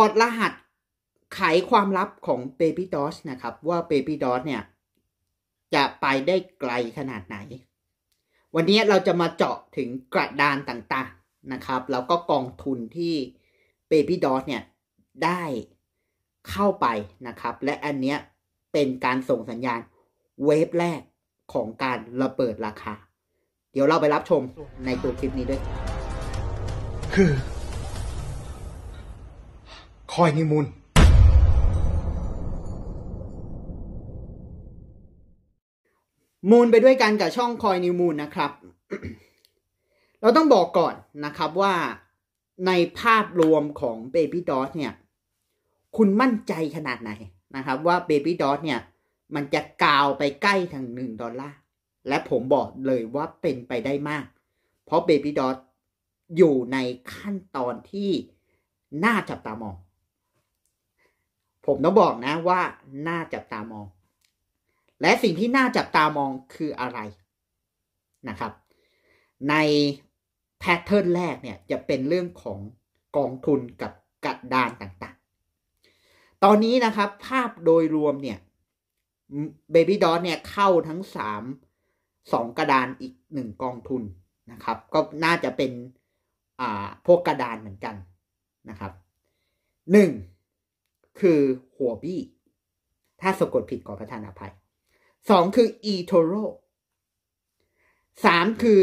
อดรหัสไขความลับของ Baby d o s นะครับ ว่า Baby d o s เนี่ย จะไปได้ไกลขนาดไหน วันนี้เราจะมาเจาะถึงกระดานต่างๆนะครับแล้วก็กองทุนที่ Baby d o s เนี่ยได้เข้าไปนะครับ และอันเนี้ยเป็นการส่งสัญญาณเวฟแรกของการระเบิดราคา เดี๋ยวเราไปรับชมในตัวคลิปนี้ด้วย คือคอยนิมูล มูลไปด้วยกันกับช่องคอยนิมูลนะครับ เราต้องบอกก่อนนะครับว่าในภาพรวมของ Baby d o t เนี่ย คุณมั่นใจขนาดไหนนะครับว่า Baby d o t เนี่ย มันจะกาวไปใกล้ถึงดอลลาร์ และผมบอกเลยว่าเป็นไปได้มาก เพราะ Baby d o t อยู่ในขั้นตอนที่น่าจับตามองผมต้องบอกนะว่าน่าจับตามอง และสิ่งที่น่าจับตามองคืออะไรนะครับ ในแพทเทิร์นแรกเนี่ยจะเป็นเรื่องของกองทุนกับกระดานต่างๆ ตอนนี้นะครับ ภาพโดยรวมเนี่ยเบบี้ดอทเนี่ยเข้าทั้งสาม สองกระดานอีกหนึ่งกองทุนนะครับ ก็น่าจะเป็นอ่าพวกกระดานเหมือนกันนะครับหนึ่งคือหัวบี้ถ้าสะกดผิดขอประทานอภัย สองคืออีโทโรสามคือ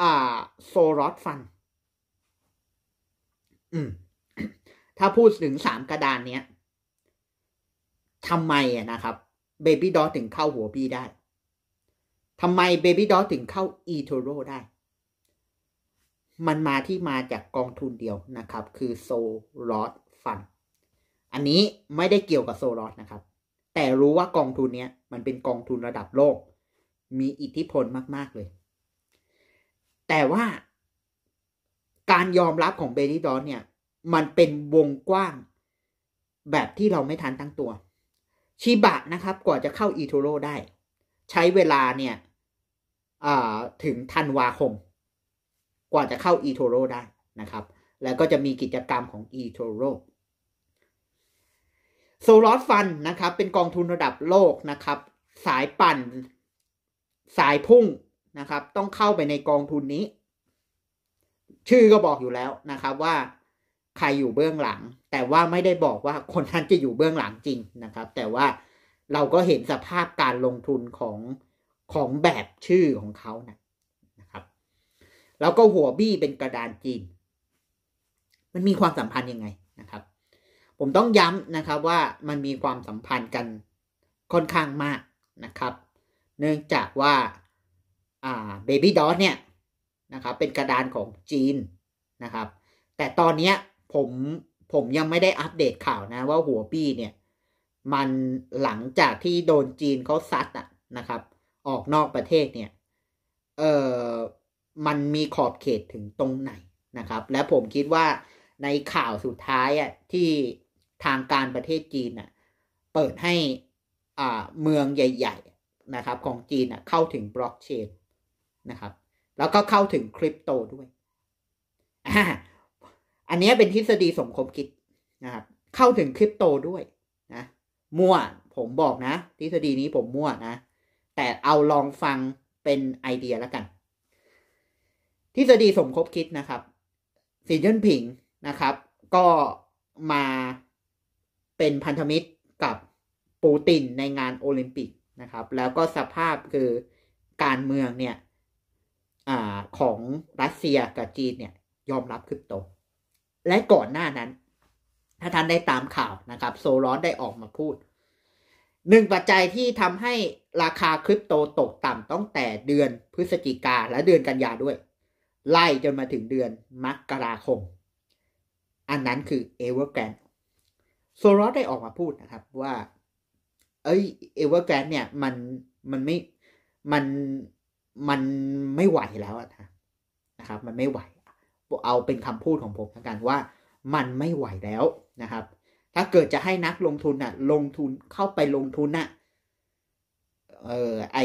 อ่าโซรอสฟันอืมถ้าพูดถึงสามกระดานเนี้ยทำไมอะนะครับเบบี้ดอถึงเข้าหัวบี้ได้ทำไมเบบี้ดอถึงเข้าอีโทโรได้ มันมาที่มาจากกองทุนเดียวนะครับ คือโซลอดฟันอันนี้ไม่ได้เกี่ยวกับโซลอส นะครับแต่รู้ว่ากองทุนนี้มันเป็นกองทุนระดับโลก มีอิทธิพลมากๆเลย แต่ว่าการยอมรับของเบนิดอนเนี่ยมันเป็นวงกว้าง แบบที่เราไม่ทันตั้งตัวชิบะนะครับกว่าจะเข้าอีโทโรได้ ใช้เวลาเนี่ยถึงธันวาคม กว่าจะเข้าอีโทโรได้นะครับ แล้วก็จะมีกิจกรรมของอีโทโรโซลอสฟันนะครับ เป็นกองทุนระดับโลกนะครับ สายปั่นสายพุ่งนะครับ ต้องเข้าไปในกองทุนนี้ ชื่อก็บอกอยู่แล้วนะครับ ว่าใครอยู่เบื้องหลัง แต่ว่าไม่ได้บอกว่าคนนั้นจะอยู่เบื้องหลังจริงนะครับ แต่ว่าเราก็เห็นสภาพการลงทุนของของแบบชื่อของเขานะนะครับ แล้วก็หัวบี้เป็นกระดานจีนมันมีความสัมพันธ์ยังไงนะครับผมต้องย้ำนะครับว่ามันมีความสัมพันธ์กันค่อนข้างมากนะครับ เนื่องจากว่าเบบี้ดอทเนี่ยนะครับเป็นกระดานของจีนนะครับ แต่ตอนนี้ผมผมยังไม่ได้อัปเดตข่าวนะ ว่าหัวปี้เนี่ย มันหลังจากที่โดนจีนเขาซัดอะนะครับ ออกนอกประเทศเนี่ยเออมันมีขอบเขตถึงตรงไหนนะครับ และผมคิดว่าในข่าวสุดท้ายอะที่ทางการประเทศจีนเปิดให้อ่าเมืองใหญ่ ๆ นะครับ ของจีนเข้าถึงบล็อกเชนนะครับ แล้วก็เข้าถึงคริปโตด้วยอันนี้เป็นทฤษฎีสมคบคิดนะครับเข้าถึงคริปโตด้วยนะมั่ว ผมบอกนะทฤษฎีนี้ผมมั่วนะแต่เอาลองฟังเป็นไอเดียแล้วกัน ทฤษฎีสมคบคิดนะครับสีจิ้นผิงนะครับ ก็มาเป็นพันธมิตรกับปูตินในงานโอลิมปิกนะครับ แล้วก็สภาพคือการเมืองเนี่ยอของรัสเซียกับจีนเนี่ย ยอมรับคริปโต และก่อนหน้านั้น ถ้าท่านได้ตามข่าวนะครับ โซลอนได้ออกมาพูด หนึ่งปัจจัยที่ทำให้ราคาคริปโตตกต่ำตั้งแต่เดือนพฤศจิกาและเดือนกันยาด้วย ไล่จนมาถึงเดือนมกราคม อันนั้นคือ Evergrande โซลอสได้ออกมาพูดนะครับว่า เอ้ยเอเวอร์แกรนเนี่ยมันมันไม่ มัน มันไม่ไหวแล้วนะนะครับ มันไม่ไหว เอาเป็นคำพูดของผมแล้วกันว่ามันไม่ไหวแล้วนะครับ ถ้าเกิดจะให้นักลงทุนนะ่ะ ลงทุนเข้าไปลงทุนนะ่ะ เออไอ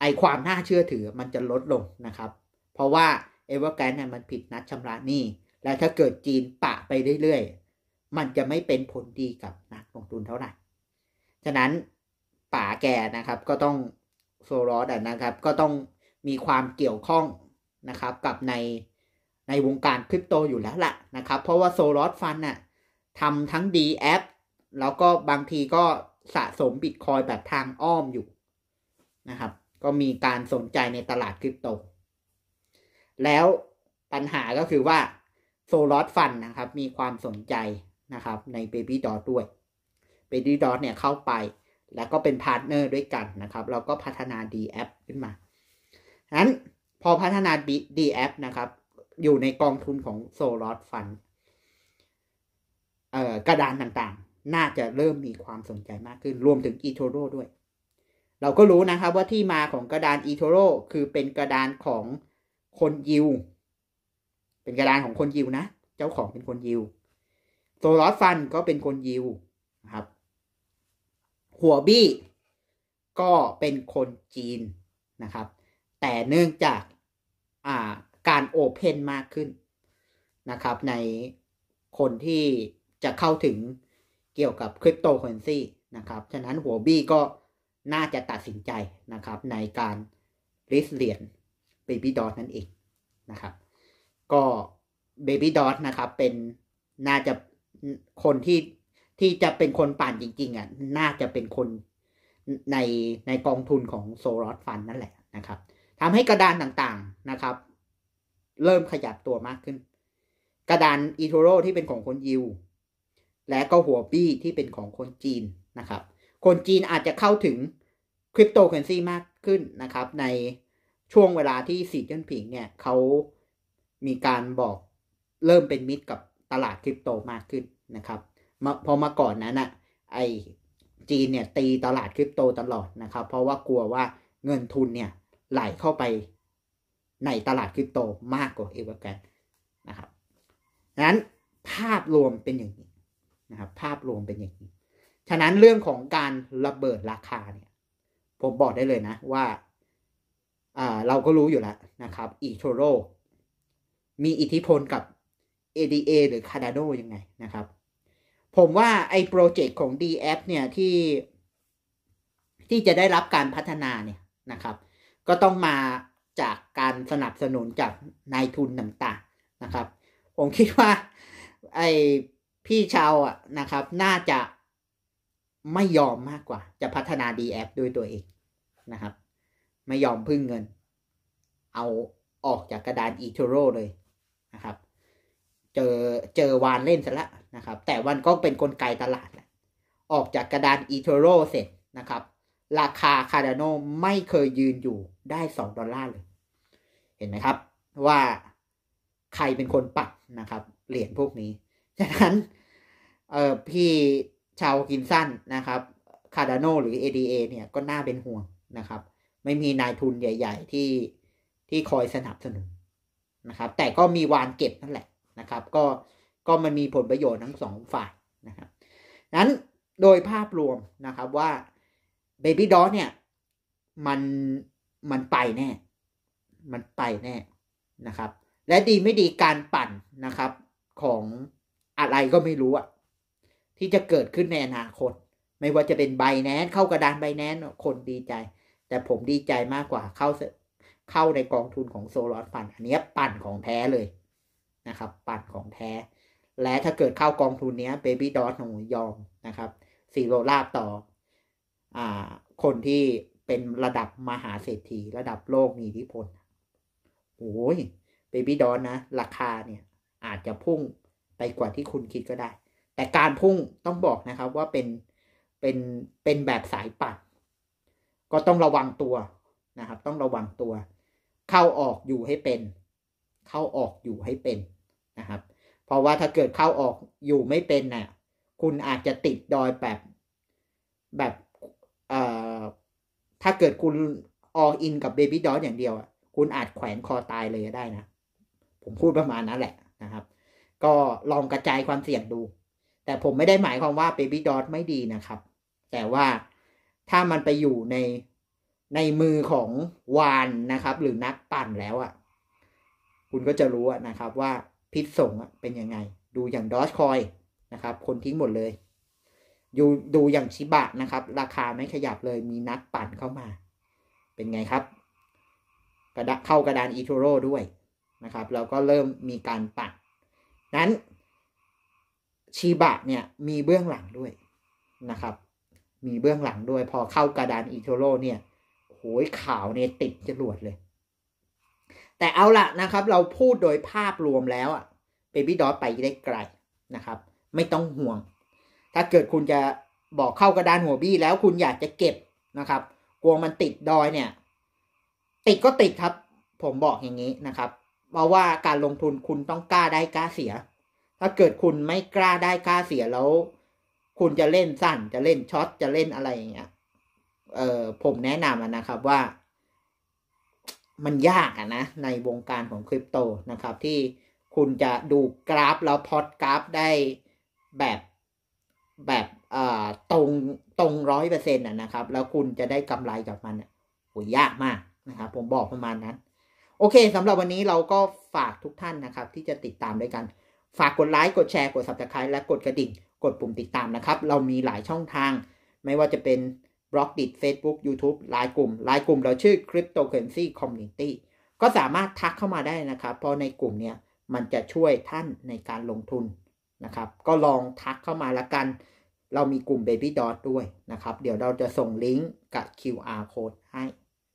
ไอความน่าเชื่อถือ มันจะลดลงนะครับ เพราะว่าเอเวอร์แกรนเนี่ยมันผิดนัดชำระหนี้ และถ้าเกิดจีนปะไปเรื่อยมันจะไม่เป็นผลดีกับนักลงทุนเท่าไหร่ ฉะนั้นป่าแกนะครับก็ต้องโซลอดนะครับ ก็ต้องมีความเกี่ยวข้องนะครับกับในในวงการคริปโตอยู่แล้วล่ะนะครับ เพราะว่าโซลอดฟันน่ะทำทั้งดีแอปแล้วก็บางทีก็สะสมบิตคอยแบบทางอ้อมอยู่นะครับก็มีการสนใจในตลาดคริปโต แล้วปัญหาก็คือว่าโซลอดฟันนะครับมีความสนใจนะครับใน Baby Dot ด้วย Baby Dot เนี่ยเข้าไป แล้วก็เป็นพาร์ทเนอร์ด้วยกันนะครับเราก็พัฒนา D App ขึ้นมาังนั้นพอพัฒนา D App นะครับอยู่ในกองทุนของโซลอดฟันเอ่อกระดานต่างๆ น่าจะเริ่มมีความสนใจมากขึ้น รวมถึง e t o r o ด้วย เราก็รู้นะครับว่าที่มาของกระดาน e t o r o คือเป็นกระดานของคนยิว เป็นกระดานของคนยิวนะ เจ้าของเป็นคนยิวโซลอสฟันก็เป็นคน ยิว นะครับ หัว บี้ ก็เป็นคนจีนนะครับ แต่เนื่องจากาการโอเพนมากขึ้นนะครับ ในคนที่จะเข้าถึงเกี่ยวกับคริปโตเคอเรนซีนะครับ ฉะนั้นหัว บี้ ก็น่าจะตัดสินใจนะครับ ในการริสเลรียนเบบี้ดอทนั่น เอง นะครับ ก็เบบี้ดอทนะครับเป็นน่าจะคนที่ที่จะเป็นคนปั่นจริง ๆอ่ะน่าจะเป็นคนในในกองทุนของโซลอสฟันนั่นแหละนะครับทำให้กระดานต่างๆนะครับ เริ่มขยับตัวมากขึ้น กระดานอีโทโรที่เป็นของคนยิวและก็หัวบี้ที่เป็นของคนจีนนะครับ คนจีนอาจจะเข้าถึงคริปโตเคอเรนซีมากขึ้นนะครับ ในช่วงเวลาที่สีเจิ้นผิงเนี่ย เขามีการบอกเริ่มเป็นมิตรกับตลาดคริปโตมากขึ้นนะครับพอมาก่อนนั้นอะไอจีนเนี่ยตีตลาดคริปโตตลอดนะครับ เพราะว่ากลัวว่าเงินทุนเนี่ยไหลเข้าไปในตลาดคริปโตมากกว่าเอเวอร์แกรนนะครับนั้นภาพรวมเป็นอย่างนี้นะครับภาพรวมเป็นอย่างนี้ฉะนั้นเรื่องของการระเบิดราคาเนี่ยผมบอกได้เลยนะว่าเราก็รู้อยู่แล้วนะครับอีโทโรมีอิทธิพลกับ ADA หรือ Cardano ยังไง นะครับ ผมว่า ไอ้โปรเจกต์ ของ DF เนี่ยที่ที่จะได้รับการพัฒนาเนี่ยนะครับ ก็ต้องมาจากการสนับสนุนจากนายทุนต่างๆนะครับ ผม คิดว่าไอ้พี่ ชาวอ่ะนะครับ น่าจะไม่ยอมมากกว่า จะพัฒนา DF ด้วยตัวเองนะครับ ไม่ยอมพึ่งเงิน เอาออกจากกระดานอีททโรเลยนะครับเจอเจอวานเล่นซะละนะครับ แต่วันก็เป็นนกลไกตลาดออกจากกระดานอีเทโรเสร็จนะครับ ราคาคาร์ดานโนไม่เคยยืนอยู่ได้2ดอลลาร์เลย เห็นไหมครับ ว่าใครเป็นคนปัดนะครับเหรียญพวกนี้ฉะนั้นเออพี่ชาวกินสั้นนะครับ คาร์ดานโนหรือ ADA เนี่ยก็น่าเป็นห่วงนะครับ ไม่มีนายทุนใหญ่ ๆ ที่ที่คอยสนับสนุนนะครับ แต่ก็มีวานเก็บนั่นแหละนะครับก็ก็มันมีผลประโยชน์ทั้งสองฝ่ายนะครับนั้นโดยภาพรวมนะครับว่าเบบี้ดอเนี่ยมันมันไป แน่ มันไปแน่ นะครับ และดีไม่ดีการปั่นนะครับ ของอะไรก็ไม่รู้อะที่จะเกิดขึ้นในอนาคต ไม่ว่าจะเป็นใบแนนเข้ากระดานใบแนนคนดีใจ แต่ผมดีใจมากกว่าเข้าเข้าในกองทุนของโซลอนฟันอันนี้ปั่นของแท้เลยนะครับปั่นของแท้ และถ้าเกิดเข้ากองทุนนี้เบบี้ดอทหนูยอมนะครับสี่โลลาบต่ออคนที่เป็นระดับมหาเศรษฐี ระดับโลกมีอิทธิพลโอ้ยเบบี้ดอทนะราคาเนี่ย อาจจะพุ่งไปกว่าที่คุณคิดก็ได้ แต่การพุ่งต้องบอกนะครับว่าเป็นเป็นเป็นแบบสายปั่นก็ต้องระวังตัวนะครับ ต้องระวังตัวเข้าออกอยู่ให้เป็นเข้าออกอยู่ให้เป็นนะครับ เพราะว่าถ้าเกิดเข้าออกอยู่ไม่เป็นนะ่ะคุณอาจจะติดดอยแบบแบบเอ่อ ถ้าเกิดคุณออกอินกับเบบี้ดอยอย่างเดียวอ่ะคุณอาจแขวนคอตายเลยได้นะ ผมพูดประมาณนั้นแหละนะครับ ก็ลองกระจายความเสี่ยงดู แต่ผมไม่ได้หมายความว่าเบบี้ดอยไม่ดีนะครับ แต่ว่าถ้ามันไปอยู่ในในมือของวานนะครับ หรือนักปั่นแล้วอะ่ะคุณก็จะรู้นะครับว่าพิษส่งเป็นยังไงดูอย่างดอชคอยนะครับ คนทิ้งหมดเลยดูดูอย่างชิบะนะครับ ราคาไม่ขยับเลยมีนักปั่นเข้ามา เป็นไงครับ กระดเข้ากระดานอีทูโร่ด้วยนะครับแล้วก็เริ่มมีการปั่นนั้นชีบะเนี่ยมีเบื้องหลังด้วยนะครับ มีเบื้องหลังด้วย พอเข้ากระดานอีทูโร่เนี่ย โหยข่าวเนี่ยติดจรวดเลยแต่เอาละนะครับเราพูดโดยภาพรวมแล้วอะเบบี้ดอทไป ได้ไกลนะครับ ไม่ต้องห่วง ถ้าเกิดคุณจะบอกเข้ากระดานหัวบี้แล้วคุณอยากจะเก็บนะครับ กลัวมันติดดอยเนี่ย ติดก็ติดครับผมบอกอย่างนี้นะครับเพราะว่าการลงทุนคุณต้องกล้าได้กล้าเสีย ถ้าเกิดคุณไม่กล้าได้กล้าเสียแล้ว คุณจะเล่นสั้นจะเล่นช็อตจะเล่นอะไรอย่างเงี้ยเออผมแนะนำนะครับว่ามันยากอะนะ ในวงการของคริปโตนะครับ ที่คุณจะดูกราฟแล้วพอดกราฟได้แบบแบบตรงตรงร้อยเปอร์เซ็นต์นะครับ แล้วคุณจะได้กำไรจากมันโหยากมากนะครับผมบอกประมาณนั้น โอเคสำหรับวันนี้เราก็ฝากทุกท่านนะครับ ที่จะติดตามด้วยกัน ฝากกดไลค์กดแชร์กด subscribe และกดกระดิ่ง กดปุ่มติดตามนะครับ เรามีหลายช่องทางไม่ว่าจะเป็นบล็อกดิ Facebook YouTube หลายกลุ่มหลายกลุ่มเราชื่อ Cryptocurrency Community ก็สามารถทักเข้ามาได้นะครับเพราะในกลุ่มเนี้ยมันจะช่วยท่านในการลงทุนนะครับ ก็ลองทักเข้ามาละกัน เรามีกลุ่ม Baby Dot ด้วยนะครับ เดี๋ยวเราจะส่งลิงก์กับ QR code ให้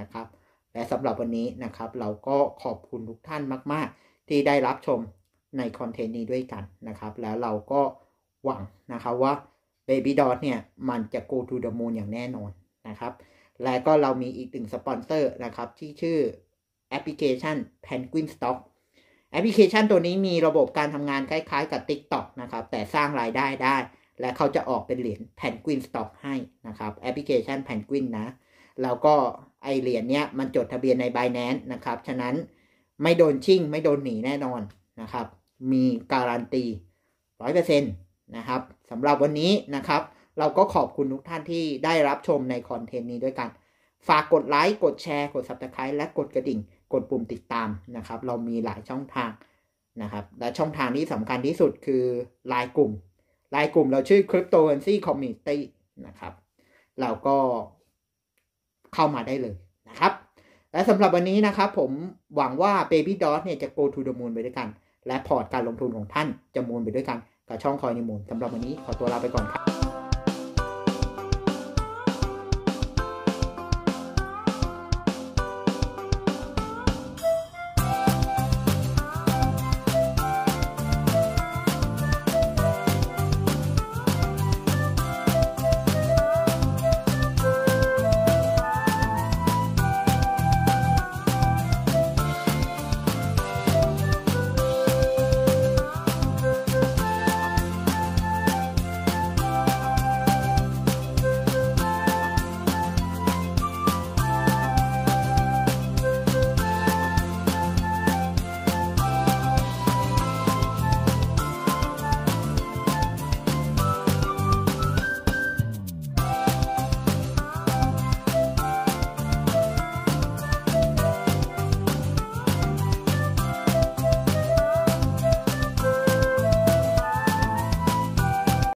นะครับ และสำหรับวันนี้นะครับ เราก็ขอบคุณทุกท่านมาก ๆ ที่ได้รับชมในคอนเทนต์นี้ด้วยกันนะครับ แล้วเราก็หวังนะครับว่า Baby Dot เนี่ย มันจะ go to the moon อย่างแน่นอนนะครับ และก็เรามีอีกหนึ่งสปอนเซอร์นะครับ ที่ชื่อแอปพลิเคชัน Penguin Stock แอปพลิเคชันตัวนี้มีระบบการทำงาน คล้าย ๆ กับ TikTok นะครับ แต่สร้างรายได้ได้ และเขาจะออกเป็นเหรียญ Penguin Stock ให้นะครับแอปพลิเคชัน Penguin นะ แล้วก็ไอเหรียญเนี้ย มันจดทะเบียนใน Binance นะครับ ฉะนั้นไม่โดนชิ่ง ไม่โดนหนีแน่นอน นะครับมีการันตีร้อยเปอร์เซ็นต์นะครับสำหรับวันนี้นะครับ เราก็ขอบคุณทุกท่านที่ได้รับชมในคอนเทนต์นี้ด้วยกัน ฝากกดไลค์กดแชร์กด Subscribe และกดกระดิ่ง กดปุ่มติดตามนะครับ เรามีหลายช่องทางนะครับ และช่องทางที่สำคัญที่สุดคือไลน์กลุ่มไลน์กลุ่มเราชื่อ Cryptocurrency Community นะครับเราก็เข้ามาได้เลยนะครับ และสำหรับวันนี้นะครับ ผมหวังว่า Baby Dot เนี่ยจะ go to the moon ไปด้วยกัน และพอร์ตการลงทุนของท่านจะมูลไปด้วยกันกับช่องคอยนิมูลสำหรับวันนี้ ขอตัวลาไปก่อนครับ